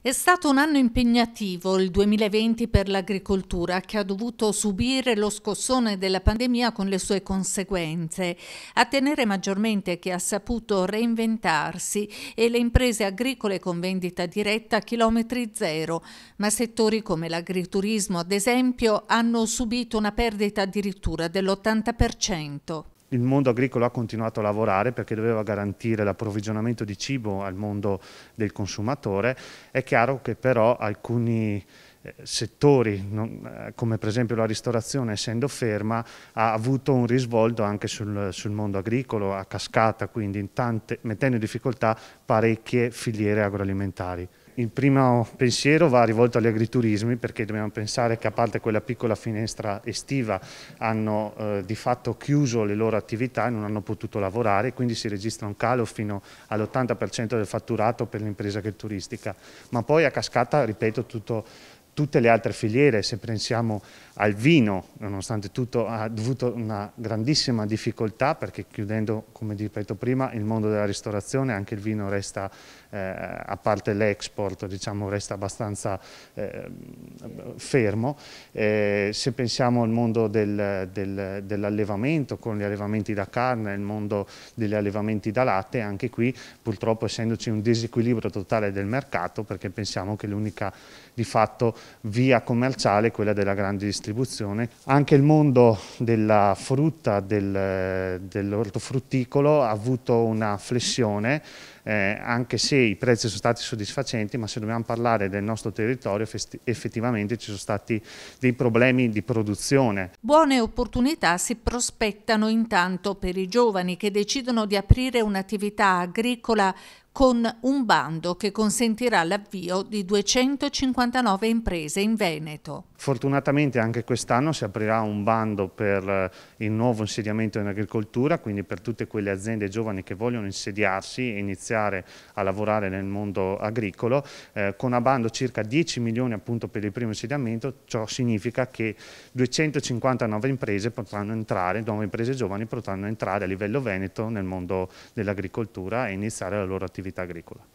È stato un anno impegnativo il 2020 per l'agricoltura che ha dovuto subire lo scossone della pandemia con le sue conseguenze. A tenere maggiormente che ha saputo reinventarsi e le imprese agricole con vendita diretta a chilometri zero, ma settori come l'agriturismo ad esempio hanno subito una perdita addirittura dell'80% il mondo agricolo ha continuato a lavorare perché doveva garantire l'approvvigionamento di cibo al mondo del consumatore, è chiaro che però alcuni eh, settori eh, come per esempio la ristorazione essendo ferma ha avuto un risvolto anche sul, sul mondo agricolo a cascata quindi in tante, mettendo in difficoltà parecchie filiere agroalimentari. Il primo pensiero va rivolto agli agriturismi perché dobbiamo pensare che a parte quella piccola finestra estiva hanno eh, di fatto chiuso le loro attività e non hanno potuto lavorare, quindi si registra un calo fino all'80% del fatturato per l'impresa agrituristica, ma poi a cascata, ripeto, tutto tutte le altre filiere, se pensiamo al vino, nonostante tutto ha avuto una grandissima difficoltà perché chiudendo, come ripeto prima, il mondo della ristorazione, anche il vino resta, eh, a parte l'export, diciamo, resta abbastanza eh, fermo. Eh, se pensiamo al mondo del, del, dell'allevamento, con gli allevamenti da carne, il mondo degli allevamenti da latte, anche qui purtroppo essendoci un disequilibrio totale del mercato, perché pensiamo che l'unica di fatto via commerciale, quella della grande distribuzione. Anche il mondo della frutta, del, dell'ortofrutticolo ha avuto una flessione, eh, anche se i prezzi sono stati soddisfacenti, ma se dobbiamo parlare del nostro territorio effettivamente ci sono stati dei problemi di produzione. Buone opportunità si prospettano intanto per i giovani che decidono di aprire un'attività agricola con un bando che consentirà l'avvio di 259 imprese in Veneto. Fortunatamente anche quest'anno si aprirà un bando per eh, il nuovo insediamento in agricoltura, quindi per tutte quelle aziende giovani che vogliono insediarsi e iniziare a lavorare nel mondo agricolo, eh, con a bando circa 10 milioni appunto per il primo insediamento, ciò significa che 259 imprese potranno entrare, nuove imprese giovani potranno entrare a livello veneto nel mondo dell'agricoltura e iniziare la loro attività. Credit Agricolă.